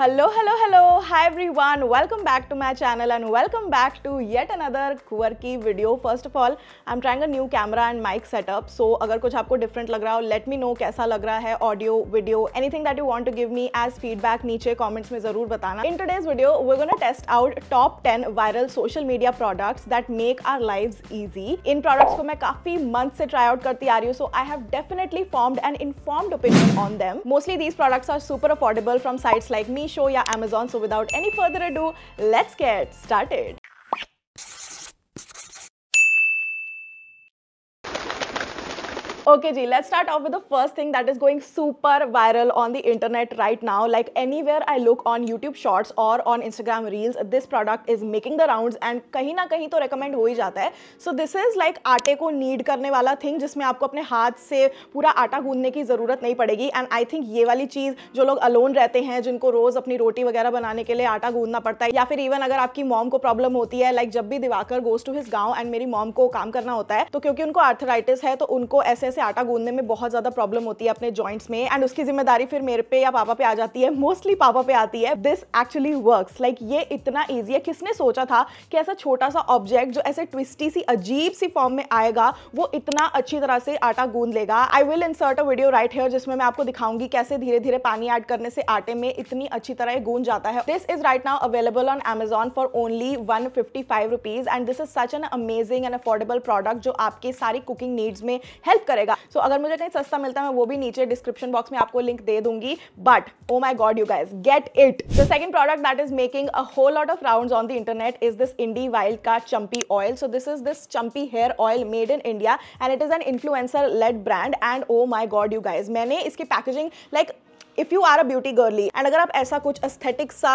Hello hello hello hi everyone welcome back to my channel and welcome back to yet another कुअर की video first of all I am trying a new camera and mic setup so अगर कुछ आपको different लग रहा हो let me know कैसा लग रहा है audio video anything that you want to give me as feedback नीचे कॉमेंट्स में जरूर बताना in today's video we gonna test out top ten viral social media products that make our live easy इन products को मैं काफी month से try out करती आ रही हूँ so I have definitely formed and informed opinion on them mostly these products are super affordable from sites like Meesho show ya Amazon. So without any further ado, let's get started. Okay, ji let's start off with the first thing that is going super viral on the internet right now. Like anywhere I look on YouTube Shorts or on Instagram Reels, this product is making the rounds and कहीं ना कहीं तो recommend हो ही जाता है. So this is like आटे को knead करने वाला thing जिसमें आपको अपने हाथ से पूरा आटा गूंदने की ज़रूरत नहीं पड़ेगी and i think ये वाली चीज़ जो लोग alone रहते हैं जिनको रोज़ अपनी रोटी वगैरह बनाने के लिए आटा गूंदना पड़ता है या फिर इवन अगर आपकी मॉम को प्रॉब्लम होती है like जब भी दिवाकर गोज टू हिज गाँव एंड मेरी मॉम को काम करना होता है तो क्योंकि उनको आर्थराइटिस है तो उनको ऐसे ऐसे से आटा गूंदने में बहुत ज़्यादा प्रॉब्लम होती है अपने जॉइंट्स में एंड उसकी जिम्मेदारी फिर मेरे पे या पापा पे आ जाती है मोस्टली पापा पे आती है दिस एक्चुअली वर्क लाइक ये इतना ईजी है किसने सोचा था कि ऐसा छोटा सा ऑब्जेक्ट जो ऐसे ट्विस्टी सी अजीब सी फॉर्म में आएगा वो इतना अच्छी तरह से आटा गूंद लेगा I will insert a video right here जिसमें मैं आपको दिखाऊंगी कैसे धीरे धीरे पानी ऐड करने से आटे में इतनी अच्छी तरह गूंज जाता है this is right now available on Amazon for only one fifty five rupees and this is such an amazing and affordable product जो आपके सारी कुकिंग नीड्स में हेल्प करेगा मिलेगा सो so, अगर मुझे कहीं सस्ता मिलता है मैं वो भी नीचे डिस्क्रिप्शन बॉक्स में आपको लिंक दे दूंगी but oh my god you guys get it the second product that is making a whole lot of round on the internet is this Inde Wild का champi oil so this is this champi hair oil made in India and it is an influencer led brand and oh my god you guys मैंने इसकी packaging like like, if you are a beauty girly and अगर आप ऐसा कुछ aesthetic सा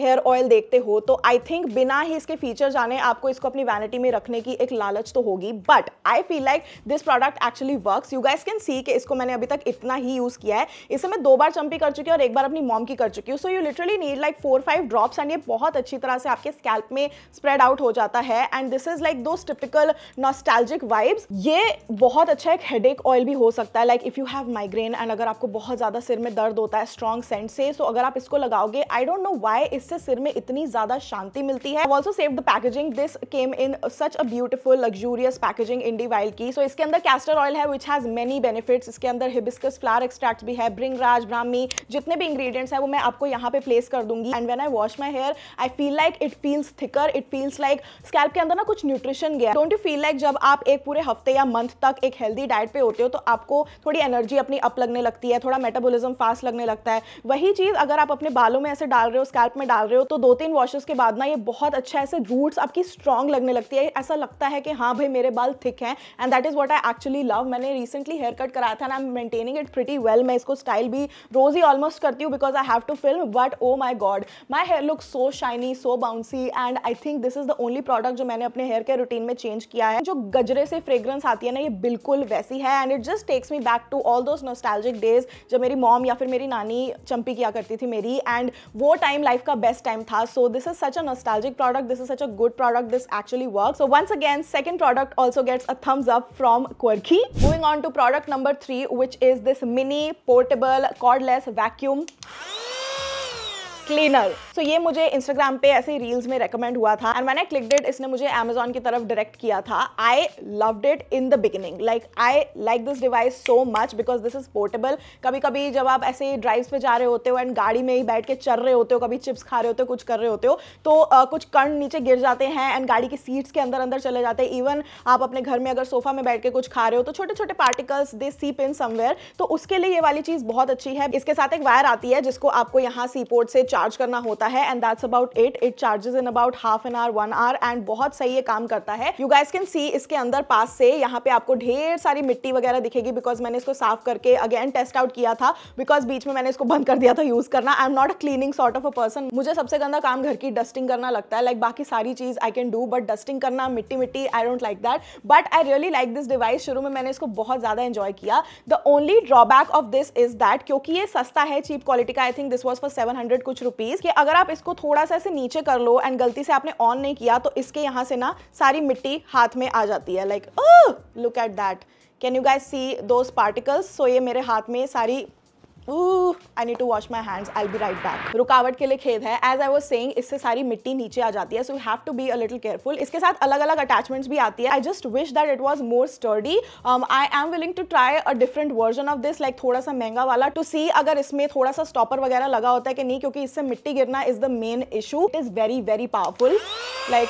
hair oil देखते हो तो आई थिंक बिना ही इसके फीचर जाने आपको इसको अपनी वैनिटी में रखने की एक लालच तो होगी but I feel like this product actually work you guys can see कि इसको मैंने अभी तक इतना ही यूज़ किया है इसे मैं दो बार चंपी कर चुकी हूँ और एक बार अपनी मॉम की कर चुकी हूँ so you literally need like four five drops and ये बहुत अच्छी तरह से आपके स्कैल्प में स्प्रेड आउट हो जाता है and this is like those typical nostalgic vibes ये बहुत अच्छा एक हेड ऑयल भी हो सकता है like if you have migraine and अगर आपको बहुत ज़्यादा सिर में दर्द होता है स्ट्रॉन्ग सेंट से सो तो so अगर आप इसको लगाओगे आई डोंट नो वाई इस जिससे सिर में इतनी ज्यादा शांति मिलती है also save the packaging this came in such a beautiful luxurious packaging Inde Wild की सो so, इसके अंदर कैस्टर ऑयल है विच हैज मेनी बेनिफिट इसके अंदर हिबिस्कस फ्लावर एक्सट्रैक्ट भी है ब्रिंग राज ब्राह्मी जितने भी इंग्रीडियंट्स है वो मैं आपको यहाँ पे प्लेस कर दूंगी and when I wash my hair I feel like it feels thicker it feels like scalp के अंदर ना कुछ न्यूट्रिशन गया डोंट यू फील लाइक जब आप एक पूरे हफ्ते या मंथ तक एक हेल्दी डाइट पे होते हो तो आपको थोड़ी एनर्जी अपनी अप लगने लगती है थोड़ा मेटाबोलिज्म फास्ट लगने लगता है वही चीज़ अगर आप अपने बालों में ऐसे डाल रहे हो स्कैल्प में डाल रहे हो तो दो तीन वॉशेस के बाद ना ये बहुत अच्छा ऐसे रूट्स आपकी स्ट्रॉन्ग लगने लगती है ऐसा लगता है कि हाँ भाई मेरे बाल थिक हैं and that is what I actually love मैंने रिसेंटली हेयर कट कराया था and I am maintaining it pretty well मैं इसको स्टाइल भी रोज़ ही ऑलमोस्ट करती हूँ because I have to film but oh my god my hair look so shiny so bouncy and I think this is the only product जो मैंने अपने हेयर केयर रूटीन में चेंज किया है जो गजरे से फ्रेग्रेंस आती है ना ये बिल्कुल वैसी है and it just takes me back to all those nostalgic days जब मेरी मॉम या फिर मेरी नानी चंपी किया करती थी मेरी एंड वो टाइम लाइफ का best time tha. So this is such a nostalgic product. This is such a good product. This actually works. So once again, second product also gets a thumbs up from Quirky. Moving on to product number three, which is this mini portable cordless vacuum. Cleaner so ये मुझे Instagram पे ऐसे reels में recommend हुआ था and मैंने click date इसने मुझे अमेजोन की तरफ डायरेक्ट किया था I love it in the beginning like I like this device so much because this is portable कभी कभी जब आप ऐसे ड्राइव्स पे जा रहे होते हो एंड गाड़ी में ही बैठ के चल रहे होते हो कभी चिप्स खा रहे होते हो कुछ कर रहे होते हो तो uh, कुछ कण नीचे गिर जाते हैं एंड गाड़ी की सीट्स के अंदर अंदर चले जाते हैं इवन आप अपने घर में अगर सोफा में बैठ के कुछ खा रहे हो तो छोटे छोटे पार्टिकल्स दे सीप इन समवेयर तो उसके लिए ये वाली चीज़ बहुत अच्छी है इसके साथ एक वायर आती है जिसको आपको यहाँ सीपोर्ट से से चार्ज करना होता है and that's about it it charges in about half an hour one hour and बहुत सही ये काम करता है यू गाइस कैन सी इसके अंदर पास से यहाँ पे आपको ढेर सारी मिट्टी वगैरह दिखेगी बिकॉज मैंने इसको साफ करके अगेन टेस्ट आउट किया था बिकॉज बीच में मैंने इसको बंद कर दिया था यूज करना I am not a cleaning sort of a person मुझे सबसे गंदा काम घर की डस्टिंग करना लगता है लाइक like, बाकी सारी चीज I can do but dusting करना मिट्टी मिट्टी I don't like that but I really like this device शुरू में मैंने इसको बहुत ज्यादा एंजॉय किया the only drawback of this is that क्योंकि ये सस्ता है चीप क्वालिटी का I think this was for seven कुछ रुपीज़ कि अगर आप इसको थोड़ा सा ऐसे नीचे कर लो एंड गलती से आपने ऑन नहीं किया तो इसके यहाँ से ना सारी मिट्टी हाथ में आ जाती है like look at that can you guys see those particles so ये मेरे हाथ में सारी I need to wash my hands I be right back रुकावट के लिए खेद है एज आई वॉज सेंग इससे सारी मिट्टी नीचे आ जाती है so you have to be a little careful इसके साथ अलग अलग अटैचमेंट्स भी आती है I just wish that it was more sturdy I am willing to try a different version of this like थोड़ा सा महंगा वाला टू सी अगर इसमें थोड़ा सा स्टॉपर वगैरह लगा होता है कि नहीं क्योंकि इससे मिट्टी गिरना is the main issue it is very very powerful like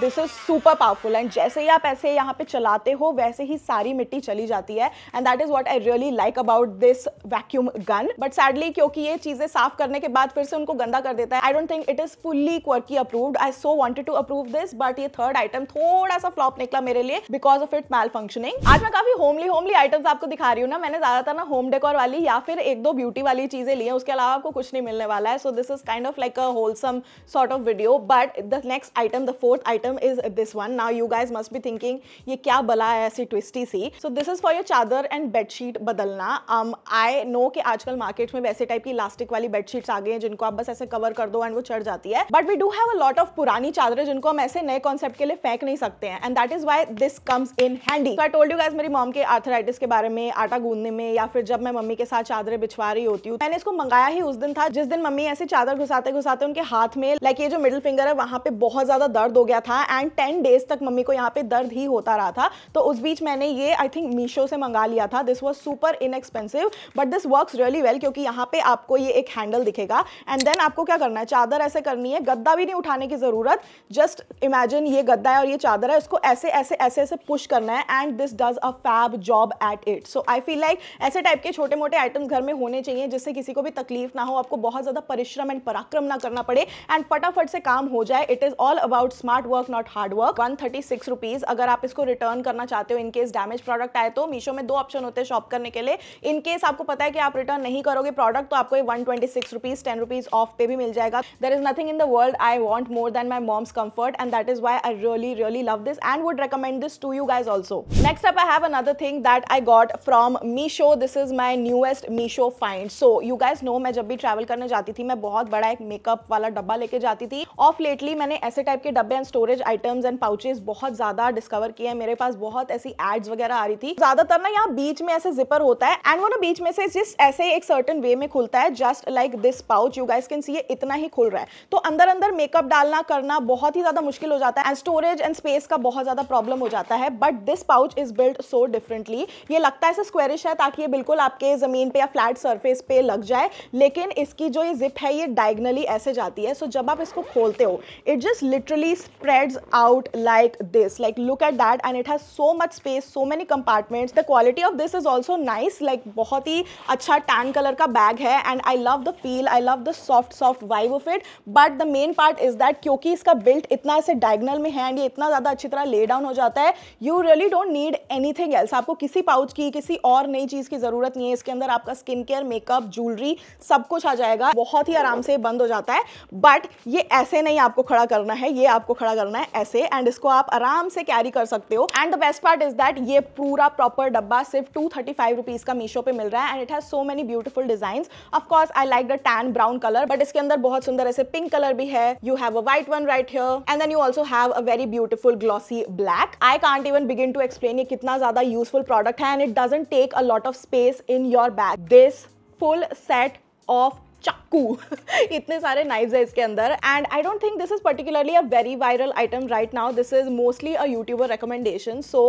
this is super powerful and जैसे ही आप ऐसे यहाँ पे चलाते हो वैसे ही सारी मिट्टी चली जाती है and that is what I really like about this vacuum gun but sadly क्योंकि ये चीज़ें साफ करने के बाद फिर से उनको गंदा कर देता है I don't think it is fully quirky approved I so wanted to approve this but ये थर्ड आइटम थोड़ा सा फ्लॉप निकला मेरे लिए because of it malfunctioning आज मैं काफी होमली होमली आइटम्स आपको दिखा रही हूँ ना मैंने ज्यादातर ना होम डेकोर वाली या फिर एक दो ब्यूटी वाली चीजें ली है उसके अलावा आपको कुछ नहीं मिलने वाला है so this is kind of like a wholesome sort of video but the next item the fourth item item is this one. Now you guys must be thinking ये क्या बला है ऐसी ट्विस्टी सी so this is for your chadar and bedsheet बदलना I um, no कि आजकल market में वैसे टाइप की इलास्टिक वाली बेडशीट्स आ गई हैं जिनको आप बस ऐसे कवर कर दो एंड वो चढ़ जाती है but we do have a lot of पुरानी चादरें जिनको हम ऐसे नए कॉन्सेप्ट के लिए फेंक नहीं सकते हैं and that is why this comes in handy I told you guys मेरी मॉम के आर्थराइटिस के बारे में आटा गूंदने में या फिर जब मैं मम्मी के साथ चादरें बिछवा रही होती हूँ मैंने इसको मंगाया ही उस दिन था जिस दिन मम्मी ऐसे चादर घुसाते घुसाते उनके हाथ में लाइक ये जो मिडिल फिंगर है वहां पे बहुत ज्यादा दर्द हो गया था था एंड टेन डेज तक मम्मी को यहाँ पे दर्द ही होता रहा था तो उस बीच मैंने ये आई थिंक मीशो से मंगा लिया था this was super inexpensive but this work really well क्योंकि यहाँ पे आपको ये एक हैंडल दिखेगा एंड देन आपको क्या करना है चादर ऐसे करनी है गद्दा भी नहीं उठाने की ज़रूरत जस्ट इमेजिन ये गद्दा है और ये चादर है इसको ऐसे ऐसे ऐसे ऐसे पुश करना है and this does a fab job at it so I feel like ऐसे टाइप के छोटे मोटे आइटम्स घर में होने चाहिए जिससे किसी को भी तकलीफ ना हो आपको बहुत ज़्यादा परिश्रम एंड पराक्रम ना करना पड़े एंड फटाफट से काम हो जाए it is all about smart work work not hard work one thirty six rupees अगर आप इसको रिटर्न करना चाहते हो इनकेस डैमेज प्रोडक्ट आए तो मीशो में दो ऑप्शन होते हैं शॉप करने के लिए इनकेस आपको पता है कि आप रिटर्न नहीं करोगे प्रोडक्ट तो आपको one twenty six rupees ten rupees off पे भी मिल जाएगा there is nothing in the world I want more than my mom's comfort and that is why I really really love this and would recommend this to you guys also next up I have another thing that I got from Meesho this is my newest Meesho find so you guys know मैं जब भी travel करने जाती थी मैं बहुत बड़ा एक मेकअप वाला डब्बा लेके जाती थी ऑफ लेटली मैंने ऐसे टाइप के डब्बे and storage storage items and pouches बहुत ज़्यादा डिस्कवर किए हैं मेरे पास बहुत ऐसी एड्स वगैरह आ रही थी ज़्यादातर ना यहाँ बीच में ऐसे जिपर होता है एंड वो ना बीच में से जिस ऐसे एक सर्टन वे में खुलता है just like this pouch you guys can see ये इतना ही खुल रहा है तो अंदर अंदर मेकअप डालना करना बहुत ही ज़्यादा मुश्किल हो जाता है एंड स्टोरेज एंड स्पेस का बहुत ज़्यादा प्रॉब्लम हो जाता है but this pouch is build so differently ये लगता है ऐसे स्क्वेरिश है ताकि ये बिल्कुल आपके ज़मीन पे या फ्लैट सर्फेस पे लग जाए लेकिन इसकी जो ये जिप है ये डायगनली ऐसे जाती है सो so जब आप इसको खोलते हो it just literally spread spreads out like this like look at that and it has so much space so many compartments the quality of this is also nice like bahut hi acha tan color ka bag hai and I love the feel I love the soft soft vibe of it but the main part is that kyunki iska built itna aise diagonal mein hai and ye itna zyada अच्छी tarah lay down ho jata hai you really don't need anything else aapko kisi pouch ki kisi aur nayi cheez ki zarurat nahi hai iske andar aapka skin care makeup jewelry sab kuch aa jayega bahut hi aaram se band ho jata hai but ye aise nahi aapko khada karna hai ye aapko khada करना करना है ऐसे and इसको आप आराम से carry कर सकते हो and the best part is that ये पूरा प्रॉपर डब्बा सिर्फ टू थर्टी फाइव रुपीज का मीशो पे मिल रहा है and it has so many beautiful design of course I like the tan brown colour but इसके अंदर बहुत सुंदर ऐसे पिंक कलर भी है you have a white one right here and then you also have a very beautiful glossy black I can't even begin to explain ये कितना ज्यादा यूजफुल प्रोडक्ट है and it doesn't take a lot of space in your bag this full set of चक कू इतने सारे knives है इसके अंदर and I don't think this is particularly a very viral item right now this is mostly a YouTuber recommendation so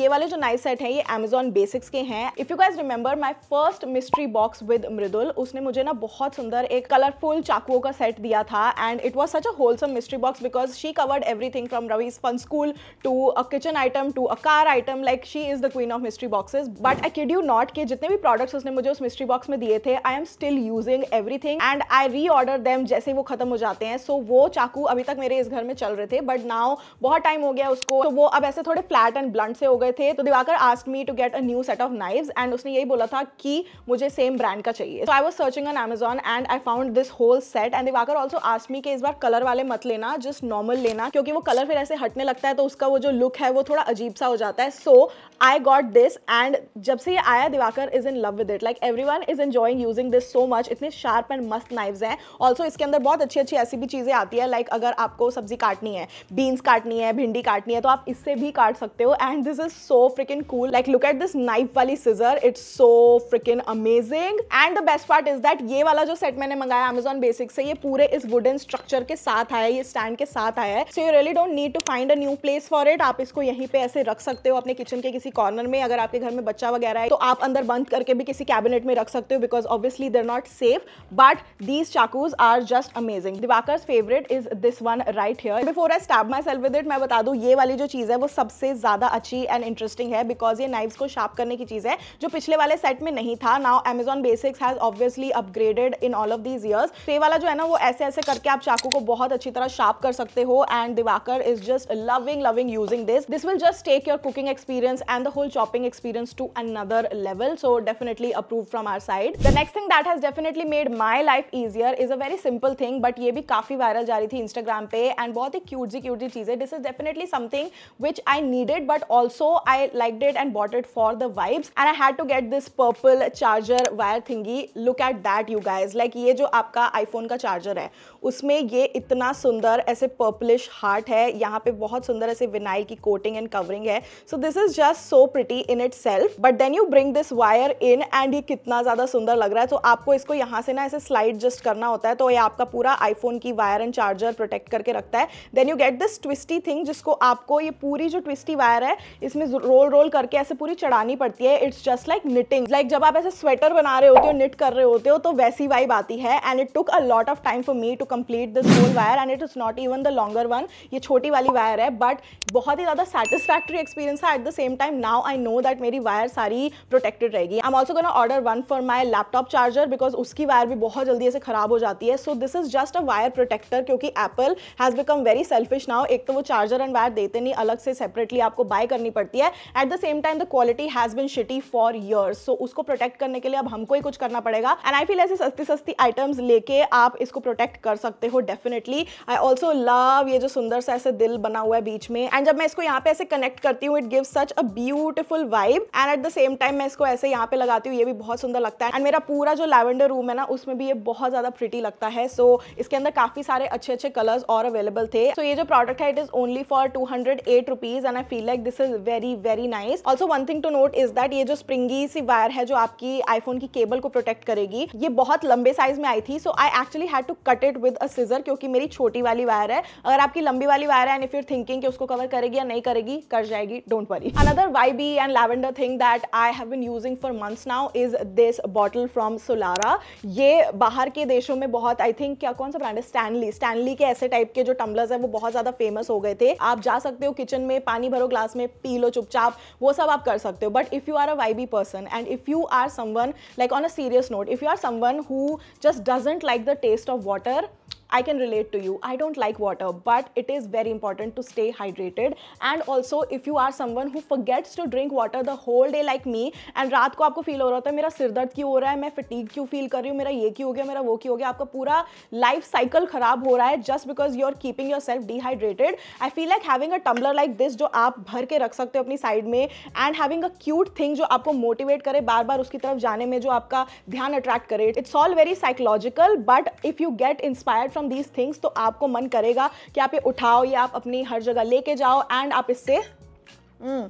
ये वाले जो नाइव सेट हैं ये अमेजोन बेसिक्स के हैं if you guys remember my first mystery box with Mridul उसने मुझे ना बहुत सुंदर एक कलरफुल चाकुओं का सेट दिया था and it was such a wholesome mystery box because she covered everything from Ravi's fun school to a kitchen item to a car item like she is the queen of mystery boxes but I kid you not के जितने भी products उसने मुझे उस mystery box में दिए थे I am still using everything thing and I reorder them जैसे वो खत्म हो जाते हैं सो so, वो चाकू अभी तक मेरे इस घर में चल रहे थे बट नाउ बहुत टाइम हो गया उसको तो so, वो अब ऐसे थोड़े फ्लैट एंड ब्लंट से हो गए थे तो Diwakar ask me to get a new set of knives and उसने यही बोला था कि मुझे सेम ब्रांड का चाहिए so I was searching on Amazon and I found this whole set and Diwakar also ask me कि इस बार कलर वाले मत लेना जस्ट नॉर्मल लेना क्योंकि वो कलर फिर ऐसे हटने लगता है तो उसका वो जो लुक है वो थोड़ा अजीब सा हो जाता है so I got this and जब से ये आया Diwakar is in love with it like everyone is enjoying using this so much इतने शार्प एंड मस्त नाइव्स हैं ऑल्सो इसके अंदर बहुत अच्छी अच्छी ऐसी भी चीज़ें आती है लाइक like अगर आपको सब्जी काटनी है बीन्स काटनी है भिंडी काटनी है तो आप इससे भी काट सकते हो and this is so freaking cool like look at this knife वाली scissor it's so freaking amazing and the best part is that ये वाला जो सेट मैंने मंगाया अमेजोन बेसिक से ये पूरे इस वुडन स्ट्रक्चर के साथ आया ये स्टैंड के साथ आया है so you really don't need to find a new place for it आप इसको यहीं पे ऐसे रख सकते हो अपने किचन के किसी किसी कॉर्नर में अगर आपके घर में बच्चा वगैरह है तो आप अंदर बंद करके भी किसी कैबिनेट में रख सकते हो because obviously there not safe but these चाकूज are just amazing Diwakar favourite is this one right here before I stab myself with it मैं बता दूँ ये वाली जो चीज़ है वो सबसे ज़्यादा अच्छी एंड इंटरेस्टिंग है बिकॉज ये नाइव्स को शार्प करने की चीज़ है जो पिछले वाले सेट में नहीं था now Amazon basics has obviously upgraded in all of these years ये वाला जो है ना वो ऐसे ऐसे करके आप चाकू को बहुत अच्छी तरह शार्प कर सकते हो and Diwakar is just loving loving using this this will just take your cooking experience and and the whole shopping experience to another level. So definitely approved from our side. The next thing that has definitely made my life easier is a very simple thing but ये भी काफ़ी viral जा रही थी Instagram पे and बहुत ही cute जी cute जी चीज़ें this is definitely something which I needed but also I liked it and bought it for the vibes and I had to get this purple charger wire thingy look at that you guys like ये जो आपका iPhone का charger है उसमें ये इतना सुंदर ऐसे पर्पलिश हार्ट है यहाँ पे बहुत सुंदर ऐसे विनाइल की कोटिंग एंड कवरिंग है so this is just so pretty in itself but then you bring this wire in and ये कितना ज़्यादा सुंदर लग रहा है तो आपको इसको यहाँ से ना ऐसे स्लाइड जस्ट करना होता है तो ये आपका पूरा आईफोन की वायर एंड चार्जर प्रोटेक्ट करके रखता है then you get this twisty thing जिसको आपको ये पूरी जो ट्विस्टी वायर है इसमें रोल रोल करके ऐसे पूरी चढ़ानी पड़ती है it's just like knitting like जब आप ऐसे स्वेटर बना रहे होते हो निट कर रहे होते हो तो वैसी वाइब आती है and it took a lot of time for me to complete this whole wire and it is not even the longer one ये छोटी वाली वायर है बट बहुत ही ज़्यादा सेटिस्फैक्ट्री एक्सपीरियंस है at the same time and now I know that मेरी वायर सारी प्रोटेक्टेड रहेगी I am also gonna order one for my laptop charger because उसकी वायर भी बहुत जल्दी ऐसे खराब हो जाती है so this is just a wire protector क्योंकि Apple has become very selfish now एक तो वो चार्जर एंड वायर देते नहीं अलग से सेपरेटली आपको बाय करनी पड़ती है at the same time the quality has been shitty for years so उसको प्रोटेक्ट करने के लिए अब हमको ही कुछ करना पड़ेगा एंड आई फील ऐसे सस्ती सस्ती आइटम्स लेके आप इसको प्रोटेक्ट कर सकते हो डेफिनेटली आई ऑल्सो लव ये जो सुंदर सा ऐसे दिल बना हुआ है बीच में एंड जब मैं इसको यहाँ पे ऐसे कनेक्ट करती हूँ it give such a be beautiful vibe and at the same time मैं इसको ऐसे यहाँ पे लगाती हूँ ये भी बहुत सुंदर लगता है एंड मेरा पूरा जो लैवेंडर रूम है ना उसमें भी ये बहुत ज़्यादा प्रिटी लगता है सो so, इसके अंदर काफ़ी सारे अच्छे अच्छे कलर्स और अवेलेबल थे सो so, ये जो प्रोडक्ट है it is only for two hundred eight rupees and I feel like this is very very nice also one thing to note is that ये जो स्प्रिंगी सी वायर है जो आपकी आईफोन की केबल को प्रोटेक्ट करेगी ये बहुत लंबे साइज में आई थी so I actually had to cut it with a scissor क्योंकि मेरी छोटी वाली वायर है अगर आपकी लंबी वाली वायर है एंड इफ यूर थिंकिंग कि उसको कवर करेगी या नहीं करेगी कर जाएगी don't worry another vibey and lavender thing that I have been using for months now is this bottle from Solara. ये बाहर के देशों में बहुत आई थिंक क्या कौन सा ब्रांड है स्टैनली स्टैनली के ऐसे टाइप के जो tumblers हैं वो बहुत ज़्यादा फेमस हो गए थे आप जा सकते हो किचन में पानी भरो ग्लास में पी लो चुपचाप वो सब आप कर सकते हो but if you are a vibey person and if you are someone like on a serious note if you are someone who just doesn't like the taste of water I can relate to you. I don't like water, but it is very important to stay hydrated. And also, if you are someone who forgets to drink water the whole day like me, and रात को आपको feel हो रहा होता है मेरा सिर दर्द क्यों हो रहा है मैं fatigue क्यों feel कर रही हूँ मेरा ये क्यों हो गया मेरा वो क्यों हो गया आपका पूरा life cycle खराब हो रहा है just because you are keeping yourself dehydrated. I feel like having a tumbler like this जो आप भर के रख सकते हो अपनी side में and having a cute thing जो आपको motivate करे बार बार उसकी तरफ जाने में जो आपका ध्यान अट्रैक्ट करे it's all very psychological but if you get inspired from these things तो आपको मन करेगा कि आप ये उठाओ या आप अपनी हर जगह लेके जाओ एंड आप इससे हम्म,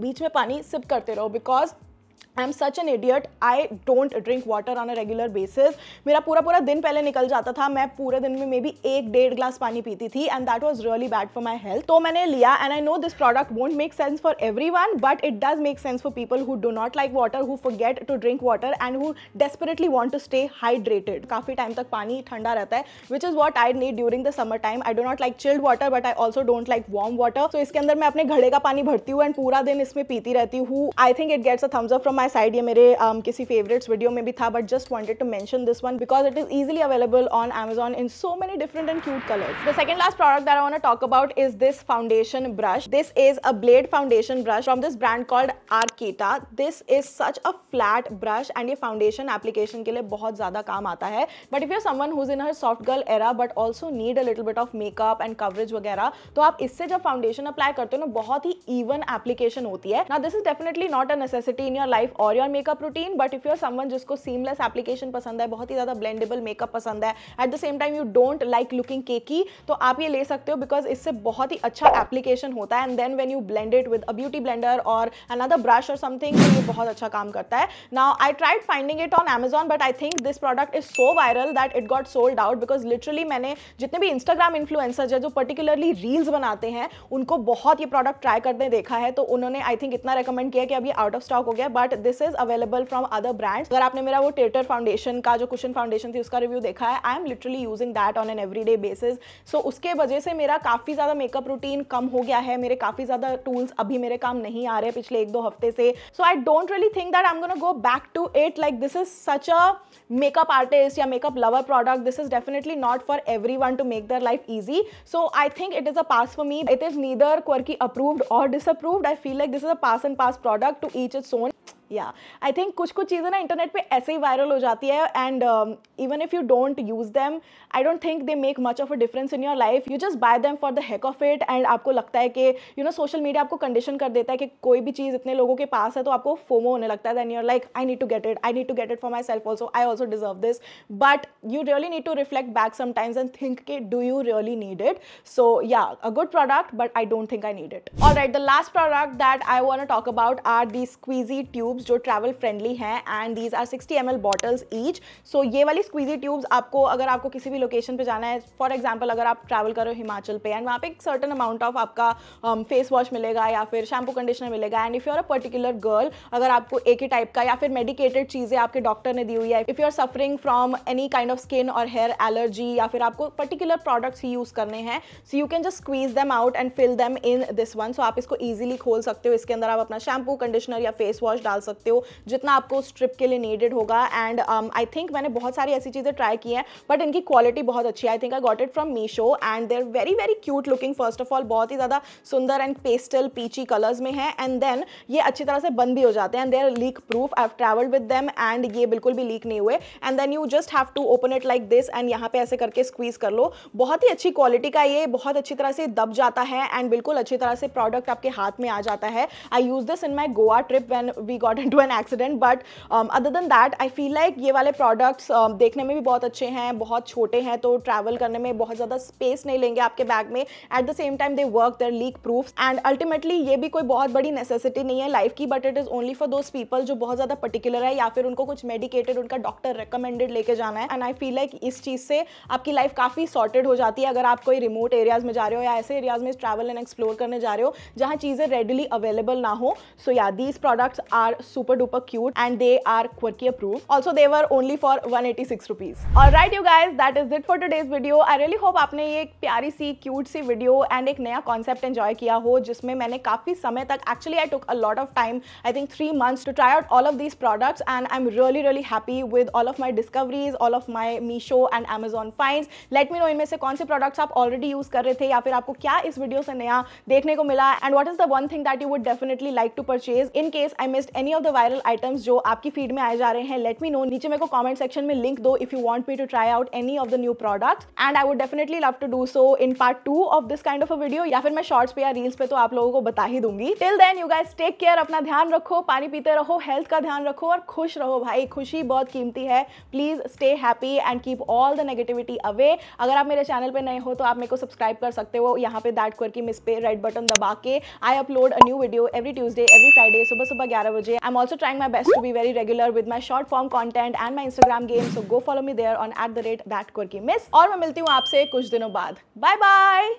बीच में पानी सिप करते रहो because I am such an idiot I don't drink water on a regular basis मेरा पूरा पूरा दिन पहले निकल जाता था मैं पूरे दिन में मे बी एक डेढ़ ग्लास पानी पीती थी and that was really bad for my health तो मैंने लिया and I know this product won't make sense for everyone but it does make sense for people who do not like water who get to drink water and who desperately want to stay hydrated काफ़ी time तक पानी ठंडा रहता है which is what I need during the summer time I do not like chilled water but I also don't like warm water तो इसके अंदर मैं अपने घड़े का पानी भरती हूँ एंड पूरा दिन इसमें पीती रहती हूँ I think it gets a thumbs up from my side ये मेरे um, किसी फेवरेट्स वीडियो में भी था but just wanted to mention this one because it is easily available on Amazon in so many different and cute colours the second last product that I want to talk about is this foundation brush this is a blade foundation brush from this brand called Arketa this is such a flat brush and ये foundation application के लिए बहुत ज़्यादा काम आता है but if you someone who's in her soft girl era but also need a little bit of makeup and coverage वगैरह तो आप इससे जब फाउंडेशन अप्लाई करते हो ना बहुत ही इवन एप्लीकेशन होती है ना this is definitely not a necessity in your life सिर्फ और your makeup routine but if you're someone जिसको सीमलेस एप्लीकेशन पसंद है बहुत ही ज़्यादा ब्लेंडेबल मेकअप पसंद है at the same time you don't like looking cakey तो आप ये ले सकते हो बिकॉज इससे बहुत ही अच्छा एप्लीकेशन होता है and then when you blend it with a beauty blender और अनदर ब्रश और समथिंग ये बहुत अच्छा काम करता है ना I tried finding it on Amazon but I think this product is so viral that it got sold out because literally मैंने जितने भी इंस्टाग्राम इन्फ्लुएंसर है जो पर्टिकुलरली रील्स बनाते हैं उनको बहुत ये प्रोडक्ट ट्राई करने देखा है तो उन्होंने आई थिंक इतना रिकमेंड किया कि अभी आउट ऑफ स्टॉक हो गया but this is available from other brands अगर आपने मेरा वो टेटर फाउंडेशन का जो कुशन फाउंडेशन थी उसका रिव्यू देखा है I am literally using that on an every day basis so उसके वजह से मेरा काफ़ी ज़्यादा मेकअप रूटीन कम हो गया है मेरे काफ़ी ज़्यादा टूल्स अभी मेरे काम नहीं आ रहे पिछले एक दो हफ्ते से so I don't really think that I am gonna go back to it like this is such a makeup artist या makeup lover product this is definitely not for everyone to make their life easy so I think it is a pass for me it is neither quirky approved और disapproved I feel like this is a pass and pass product to each its own या I think कुछ कुछ चीज़ें ना internet पे ऐसे ही viral हो जाती है and even if you don't use them I don't think they make much of a difference in your life you just buy them for the heck of it and आपको लगता है कि you know social media आपको condition कर देता है कि कोई भी चीज़ इतने लोगों के पास है तो आपको फोमो होने लगता है then you're like I need to get it I need to get it for myself also I also deserve this but you really need to reflect back sometimes and think के do you really need it so yeah a good product but I don't think I need it all right the last product that I want talk about are the squeezy tubes tubes जो travel friendly हैं and these are 60 M L bottles each so ये वाली squeezy tubes आपको अगर आपको किसी भी location पे जाना है फॉर एग्जाम्पल अगर आप ट्रैवल करो हिमाचल पे एंड वहाँ पे एक सर्टन अमाउंट ऑफ आपका फेस um, वॉश मिलेगा या फिर शैम्पू कंडीशनर मिलेगा and if you are a particular girl अगर आपको एक ही टाइप का या फिर मेडिकेटेड चीज़ें आपके डॉक्टर ने दी हुई है if you are suffering from any kind of skin और हेयर एलर्जी या फिर आपको पर्टिकुलर प्रोडक्ट्स ही यूज़ करने हैं so you can just squeeze them out and fill them in this one so आप इसको ईजिली खोल सकते हो इसके अंदर आप अपना शैम्पू कंडीशनर या फेस वॉश डाल सकते सकते हो जितना आपको उस ट्रिप के लिए नीडेड होगा एंड आई थिंक मैंने बहुत सारी ऐसी चीज़ें ट्राई की हैं बट इनकी क्वालिटी बहुत अच्छी I think I got it from Meesho and they're very very cute looking first of all बहुत ही ज़्यादा सुंदर एंड पेस्टल पीची कलर्स में है एंड देन ये अच्छी तरह से बंद भी हो जाते हैं and they're leak proof I have with them and ये बिल्कुल भी लीक नहीं हुए and then you just have to open it like this and यहाँ पे ऐसे करके स्क्वीज कर लो बहुत ही अच्छी क्वालिटी का ये बहुत अच्छी तरह से दब जाता है एंड बिल्कुल अच्छी तरह से प्रोडक्ट आपके हाथ में आ जाता है I use this in my Goa trip when we got got into an accident but other than that I feel like ये वाले प्रोडक्ट्स um, देखने में भी बहुत अच्छे हैं बहुत छोटे हैं तो ट्रैवल करने में बहुत ज़्यादा स्पेस नहीं लेंगे आपके बैग में at the same time they work they're leak proof and ultimately ये भी कोई बहुत बड़ी नेसेसिटी नहीं है लाइफ की but it is only for those people जो बहुत ज़्यादा पर्टिकुलर है या फिर उनको कुछ मेडिकेटेड उनका डॉक्टर रिकमेंडेड लेके जाना है एंड आई फील लाइक इस चीज़ से आपकी लाइफ काफ़ी सॉर्टेड हो जाती है अगर आप कोई रिमोट एरियाज़ में जा रहे हो या ऐसे एरियाज़ में ट्रैवल एंड एक्सप्लोर करने जा रहे हो जहाँ चीज़ें रेडिली अवेलेबल ना हो so yeah these products are super duper cute and they are quirky approved. Also, they were only for 186 rupees. Alright, you guys, that is it for today's video. I really hope you have enjoyed this cute, cute video and a new concept enjoy kiya ho, jisme maine kafi samay tak, actually I took a lot of time, I think 3 months to try out all of these products and I'm really really happy with all of my discoveries, all of my Misho and Amazon finds. Let me know in se kaun se products aap already use kar rahe the is video se naya dekhne ko mila and what is the one thing that you would definitely like to purchase in case I missed any any of the viral items जो आपकी feed में आए जा रहे हैं let me know नीचे मेरे को कमेंट सेक्शन में लिंक दो if you want me to try out any of the new products and I would definitely love to do so in part two of this kind of a video या फिर मैं shorts पे या reels पे तो आप लोगों को बता ही दूंगी till then you guys take care अपना ध्यान रखो पानी पीते रहो हेल्थ का ध्यान रखो और खुश रहो भाई खुशी बहुत कीमती है please stay happy and keep all the negativity away अगर आप मेरे चैनल पे नए हो तो आप मेरे को सब्सक्राइब कर सकते हो यहाँ पे दैट क्वर की मिस पे रेड बटन दबा के I upload a new video every Tuesday every Friday सुबह सुबह ग्यारह बजे I'm also trying my best to be very regular with my short form content and my Instagram game. So go follow me there on at the rate that quirky miss. Or मैं मिलती हूँ आपसे कुछ bye. bye.